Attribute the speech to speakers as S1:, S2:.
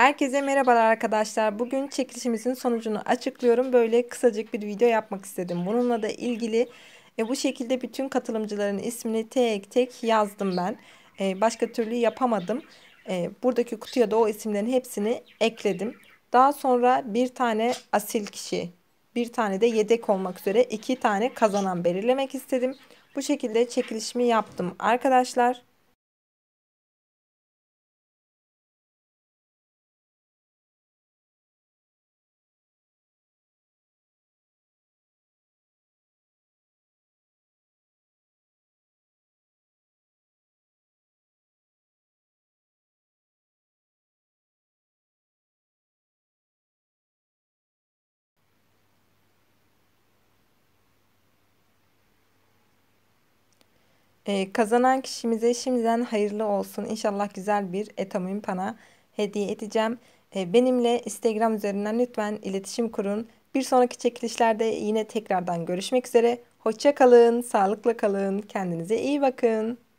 S1: Herkese merhabalar arkadaşlar. Bugün çekilişimizin sonucunu açıklıyorum. Böyle kısacık bir video yapmak istedim. Bununla da ilgili e, bu şekilde bütün katılımcıların ismini tek tek yazdım ben. E, başka türlü yapamadım. E, buradaki kutuya da o isimlerin hepsini ekledim. Daha sonra bir tane asil kişi, bir tane de yedek olmak üzere iki tane kazanan belirlemek istedim. Bu şekilde çekilişimi yaptım arkadaşlar. Ee, kazanan kişimize şimdiden hayırlı olsun. İnşallah güzel bir etamin pana hediye edeceğim. Ee, benimle Instagram üzerinden lütfen iletişim kurun. Bir sonraki çekilişlerde yine tekrardan görüşmek üzere. Hoşça kalın, sağlıkla kalın, kendinize iyi bakın.